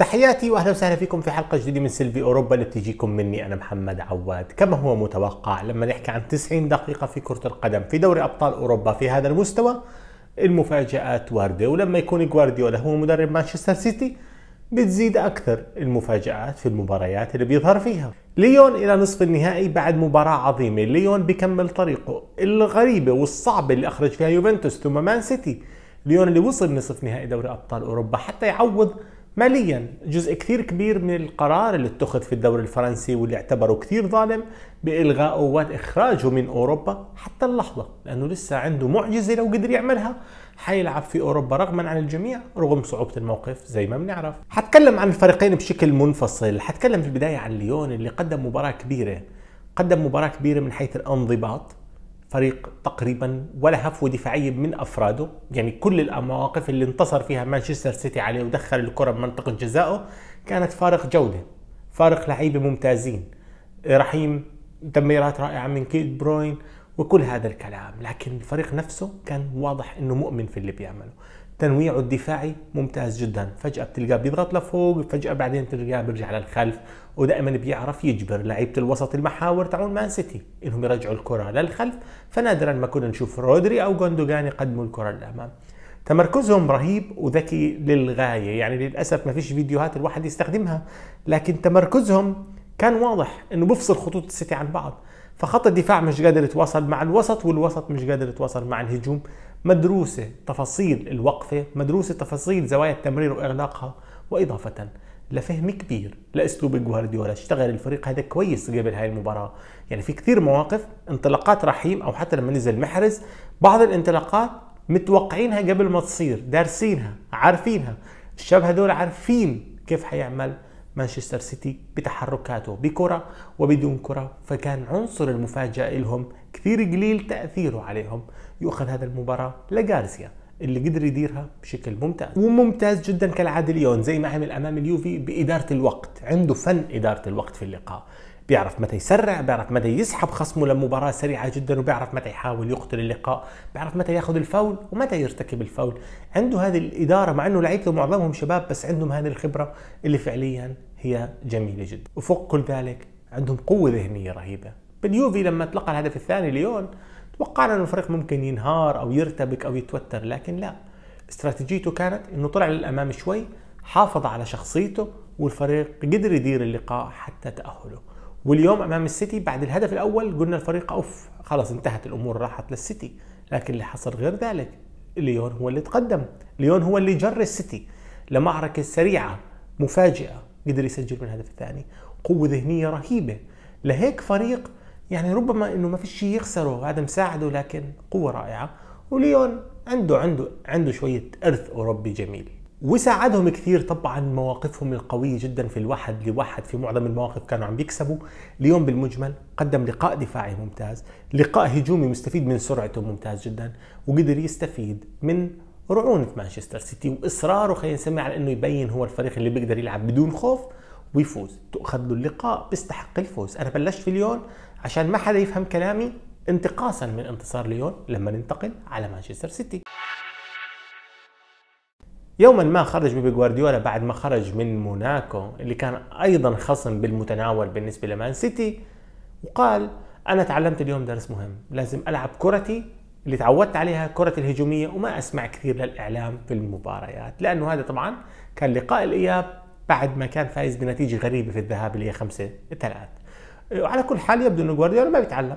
تحياتي واهلا وسهلا فيكم في حلقه جديده من سيلفي اوروبا اللي بتجيكم مني انا محمد عواد، كما هو متوقع لما نحكي عن 90 دقيقه في كره القدم في دوري ابطال اوروبا في هذا المستوى المفاجات وارده ولما يكون جوارديولا هو مدرب مانشستر سيتي بتزيد اكثر المفاجات في المباريات اللي بيظهر فيها. ليون الى نصف النهائي بعد مباراه عظيمه، ليون بكمل طريقه الغريبه والصعبه اللي اخرج فيها يوفنتوس ثم مان سيتي. ليون اللي وصل نصف نهائي دوري ابطال اوروبا حتى يعوض ماليا جزء كثير كبير من القرار اللي اتخذ في الدوري الفرنسي واللي اعتبره كثير ظالم بإلغائه وإخراجه من أوروبا حتى اللحظة لأنه لسه عنده معجزة لو قدر يعملها حيلعب في أوروبا رغما عن الجميع رغم صعوبة الموقف زي ما بنعرف حتكلم عن الفريقين بشكل منفصل حتكلم في البداية عن ليون اللي قدم مباراة كبيرة قدم مباراة كبيرة من حيث الانضباط فريق تقريبا ولا هفوه دفاعيه من افراده يعني كل المواقف اللي انتصر فيها مانشستر سيتي عليه ودخل الكره بمنطقه جزائه كانت فارق جوده فارق لعيبه ممتازين رحيم تمريرات رائعه من كيد بروين وكل هذا الكلام لكن الفريق نفسه كان واضح انه مؤمن في اللي بيعمله تنويعه الدفاعي ممتاز جدا فجأة بتلقاه بيضغط لفوق فجأة بعدين بتلقاه بيرجع للخلف ودائما بيعرف يجبر لعيبة الوسط المحاور تاعون مان سيتي انهم يرجعوا الكرة للخلف فنادرا ما كنا نشوف رودري او جوندوجان يقدموا الكرة للامام تمركزهم رهيب وذكي للغاية يعني للأسف ما فيش فيديوهات الواحد يستخدمها لكن تمركزهم كان واضح انه بفصل خطوط السيتي عن بعض فخط الدفاع مش قادر يتواصل مع الوسط والوسط مش قادر يتواصل مع الهجوم مدروسة تفاصيل الوقفة مدروسة تفاصيل زوايا التمرير وإغلاقها وإضافة لفهم كبير لاسلوب جوارديولا اشتغل الفريق هذا كويس قبل هاي المباراه يعني في كثير مواقف انطلاقات رحيم او حتى لما نزل محرز بعض الانطلاقات متوقعينها قبل ما تصير دارسينها عارفينها الشباب هذول عارفين كيف حيعمل مانشستر سيتي بتحركاته بكرة وبدون كرة فكان عنصر المفاجأة لهم كثير قليل تأثيره عليهم يؤخذ هذا المباراة لغارسيا اللي قدر يديرها بشكل ممتاز وممتاز جدا كالعاده ليون زي ما عمل امام اليوفي باداره الوقت عنده فن اداره الوقت في اللقاء بيعرف متى يسرع بيعرف متى يسحب خصمه لمباراة سريعة جدا وبيعرف متى يحاول يقتل اللقاء بيعرف متى ياخذ الفاول ومتى يرتكب الفاول عنده هذه الإدارة مع أنه لعيبته معظمهم شباب بس عندهم هذه الخبرة اللي فعليا هي جميلة جدا وفوق كل ذلك عندهم قوة ذهنية رهيبة باليوفي لما تلقى الهدف الثاني ليون توقعنا أن الفريق ممكن ينهار أو يرتبك أو يتوتر لكن لا استراتيجيته كانت أنه طلع للأمام شوي حافظ على شخصيته والفريق قدر يدير اللقاء حتى تأهله واليوم امام السيتي بعد الهدف الاول قلنا الفريق اوف خلاص انتهت الامور راحت للسيتي لكن اللي حصل غير ذلك ليون هو اللي تقدم ليون هو اللي جر السيتي لمعركة سريعة مفاجئة قدر يسجل من الهدف الثاني قوة ذهنية رهيبة لهيك فريق يعني ربما انه ما في شيء يخسره هذا مساعده لكن قوة رائعة وليون عنده عنده عنده شوية ارث اوروبي جميل وساعدهم كثير طبعا مواقفهم القويه جدا في الواحد لواحد في معظم المواقف كانوا عم بيكسبوا اليوم بالمجمل قدم لقاء دفاعي ممتاز لقاء هجومي مستفيد من سرعته ممتاز جدا وقدر يستفيد من رعونة مانشستر سيتي وإصراره خلينا نسميه على أنه يبين هو الفريق اللي بيقدر يلعب بدون خوف ويفوز تؤخذ له اللقاء بيستحق الفوز أنا بلشت في ليون عشان ما حدا يفهم كلامي انتقاصا من انتصار ليون لما ننتقل على مانشستر سيتي يوما ما خرج بيبي جوارديولا بعد ما خرج من موناكو اللي كان ايضا خصم بالمتناول بالنسبه لمان سيتي وقال انا تعلمت اليوم درس مهم لازم العب كرتي اللي تعودت عليها كرة الهجومية وما أسمع كثير للإعلام في المباريات لأنه هذا طبعا كان لقاء الإياب بعد ما كان فايز بنتيجة غريبة في الذهاب اللي هي 5 3 وعلى كل حال يبدو أنه جوارديولا ما بيتعلم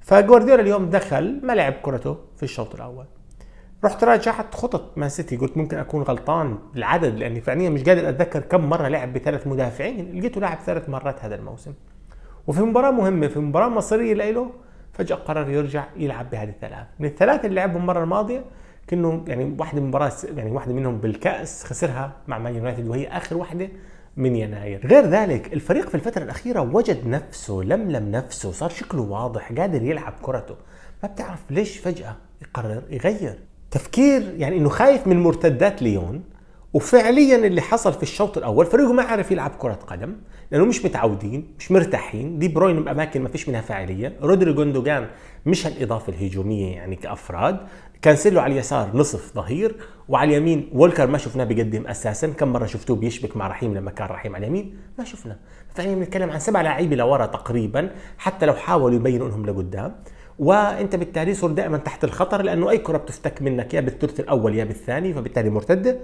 فجوارديولا اليوم دخل ما لعب كرته في الشوط الأول رحت راجعت خطط مان سيتي قلت ممكن اكون غلطان بالعدد لاني فعليا مش قادر اتذكر كم مره لعب بثلاث مدافعين لقيته لعب ثلاث مرات هذا الموسم وفي مباراه مهمه في مباراه مصيريه لإله فجاه قرر يرجع يلعب بهذه الثلاث من الثلاثه اللي لعبهم المره الماضيه كانه يعني واحده من مباراه يعني واحده منهم بالكاس خسرها مع مان يونايتد وهي اخر واحده من يناير غير ذلك الفريق في الفترة الأخيرة وجد نفسه لملم نفسه صار شكله واضح قادر يلعب كرته ما بتعرف ليش فجأة يقرر يغير تفكير يعني انه خايف من مرتدات ليون وفعليا اللي حصل في الشوط الاول فريقه ما عرف يلعب كره قدم لانه مش متعودين مش مرتاحين دي بروين باماكن ما فيش منها فاعليه رودري جوندوجان مش هالاضافه الهجوميه يعني كافراد كانسيلو على اليسار نصف ظهير وعلى اليمين وولكر ما شفناه بيقدم اساسا كم مره شفتوه بيشبك مع رحيم لما كان رحيم على اليمين ما شفناه فعليا بنتكلم عن سبع لعيبه لورا تقريبا حتى لو حاولوا يبينوا انهم لقدام وانت بالتالي صرت دائما تحت الخطر لانه اي كره بتفتك منك يا بالثلث الاول يا بالثاني فبالتالي مرتده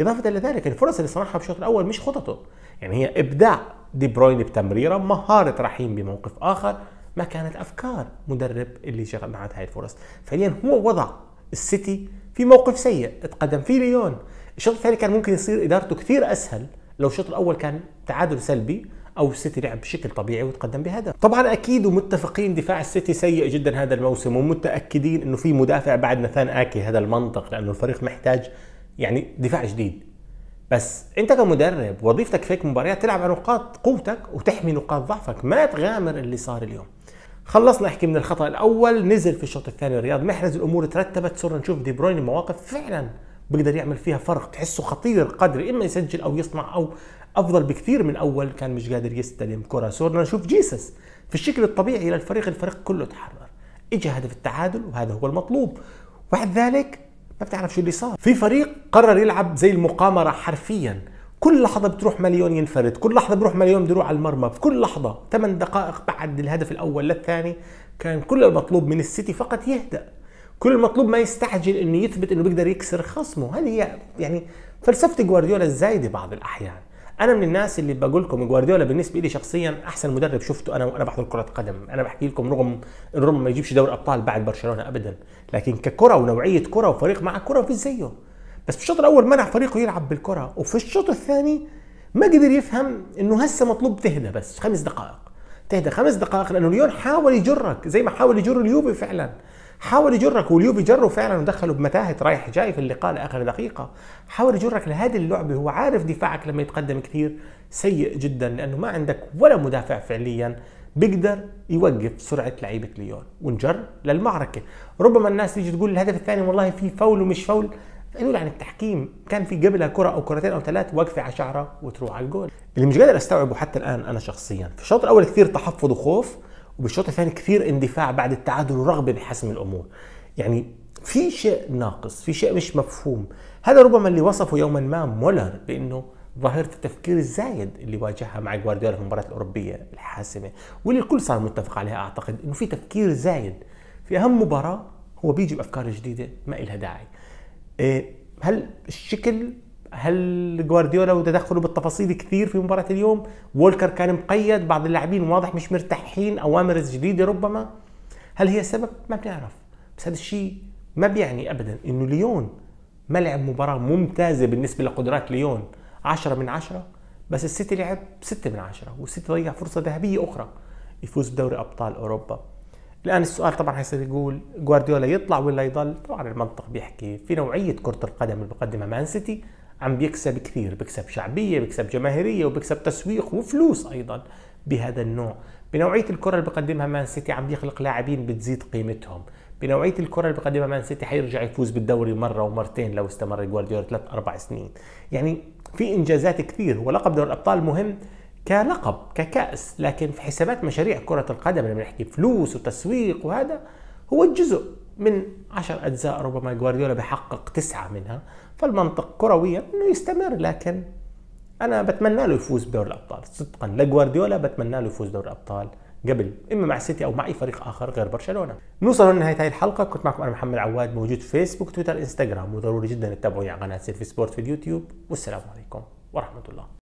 اضافه الى ذلك الفرص اللي صنعها بالشوط الاول مش خططه يعني هي ابداع دي بروين بتمريره مهاره رحيم بموقف اخر ما كانت افكار مدرب اللي شغل معاه هاي الفرص فعليا هو وضع السيتي في موقف سيء اتقدم فيه ليون الشوط الثاني كان ممكن يصير ادارته كثير اسهل لو الشوط الاول كان تعادل سلبي او السيتي لعب بشكل طبيعي وتقدم بهدف طبعا اكيد ومتفقين دفاع السيتي سيء جدا هذا الموسم ومتاكدين انه في مدافع بعد نثان اكي هذا المنطق لانه الفريق محتاج يعني دفاع جديد بس انت كمدرب وظيفتك فيك مباريات تلعب على نقاط قوتك وتحمي نقاط ضعفك ما تغامر اللي صار اليوم خلصنا احكي من الخطا الاول نزل في الشوط الثاني الرياض محرز الامور ترتبت صرنا نشوف دي بروين مواقف فعلا بيقدر يعمل فيها فرق تحسه خطير قدر اما يسجل او يصنع او افضل بكثير من اول كان مش قادر يستلم كره صرنا نشوف جيسس في الشكل الطبيعي للفريق الفريق كله تحرر اجى هدف التعادل وهذا هو المطلوب بعد ذلك ما بتعرف شو اللي صار في فريق قرر يلعب زي المقامره حرفيا كل لحظة بتروح مليون ينفرد كل لحظة بروح مليون بيروح على المرمى في كل لحظة ثمان دقائق بعد الهدف الأول للثاني كان كل المطلوب من السيتي فقط يهدأ كل المطلوب ما يستعجل انه يثبت انه بيقدر يكسر خصمه هذه يعني فلسفة جوارديولا الزايدة بعض الأحيان انا من الناس اللي بقول لكم جوارديولا بالنسبه لي شخصيا احسن مدرب شفته انا وانا بحضر كره قدم انا بحكي لكم رغم روما ما يجيبش دوري ابطال بعد برشلونه ابدا لكن ككره ونوعيه كره وفريق مع كره في زيه بس في الشوط الاول منع فريقه يلعب بالكره وفي الشوط الثاني ما قدر يفهم انه هسه مطلوب تهدى بس خمس دقائق تهدى خمس دقائق لانه ليون حاول يجرك زي ما حاول يجر اليوبي فعلا حاول يجرك واليوفي جره فعلا ودخله بمتاهه رايح جاي في اللقاء لاخر دقيقه حاول يجرك لهذه اللعبه هو عارف دفاعك لما يتقدم كثير سيء جدا لانه ما عندك ولا مدافع فعليا بيقدر يوقف سرعه لعيبه ليون ونجر للمعركه ربما الناس تيجي تقول الهدف الثاني والله في فول ومش فول قالوا عن يعني التحكيم كان في قبلها كره او كرتين او ثلاث واقفه على شعره وتروح على الجول اللي مش قادر استوعبه حتى الان انا شخصيا في الشوط الاول كثير تحفظ وخوف وبالشوط الثاني كثير اندفاع بعد التعادل ورغبه بحسم الامور يعني في شيء ناقص في شيء مش مفهوم هذا ربما اللي وصفه يوما ما مولر بانه ظاهرة التفكير الزايد اللي واجهها مع جوارديولا في المباراة الأوروبية الحاسمة واللي الكل صار متفق عليها أعتقد إنه في تفكير زايد في أهم مباراة هو بيجي بأفكار جديدة ما إلها داعي إيه، هل الشكل هل جوارديولا وتدخله بالتفاصيل كثير في مباراه اليوم وولكر كان مقيد بعض اللاعبين واضح مش مرتاحين اوامر جديده ربما هل هي سبب ما بنعرف بس هذا الشيء ما بيعني ابدا انه ليون ما لعب مباراه ممتازه بالنسبه لقدرات ليون 10 من 10 بس السيتي لعب 6 من 10 والسيتي ضيع فرصه ذهبيه اخرى يفوز بدوري ابطال اوروبا الان السؤال طبعا حيصير يقول جوارديولا يطلع ولا يضل طبعا المنطق بيحكي في نوعيه كره القدم اللي بقدمها مان سيتي عم بيكسب كثير بيكسب شعبية بيكسب جماهيرية وبيكسب تسويق وفلوس أيضا بهذا النوع بنوعية الكرة اللي بقدمها مان سيتي عم بيخلق لاعبين بتزيد قيمتهم بنوعية الكرة اللي بقدمها مان سيتي حيرجع يفوز بالدوري مرة ومرتين لو استمر جوارديولا ثلاث أربع سنين يعني في إنجازات كثير ولقب دوري الأبطال مهم كلقب ككأس لكن في حسابات مشاريع كرة القدم لما نحكي فلوس وتسويق وهذا هو الجزء من عشر أجزاء ربما جوارديولا بحقق تسعة منها فالمنطق كرويا انه يستمر لكن انا بتمنى له يفوز بدوري الابطال صدقا لجوارديولا بتمنى له يفوز دوري الابطال قبل اما مع السيتي او مع اي فريق اخر غير برشلونه نوصل لنهايه هذه الحلقه كنت معكم انا محمد عواد موجود في فيسبوك تويتر انستغرام وضروري جدا تتابعوني يعني على قناه سيرفي سبورت في اليوتيوب والسلام عليكم ورحمه الله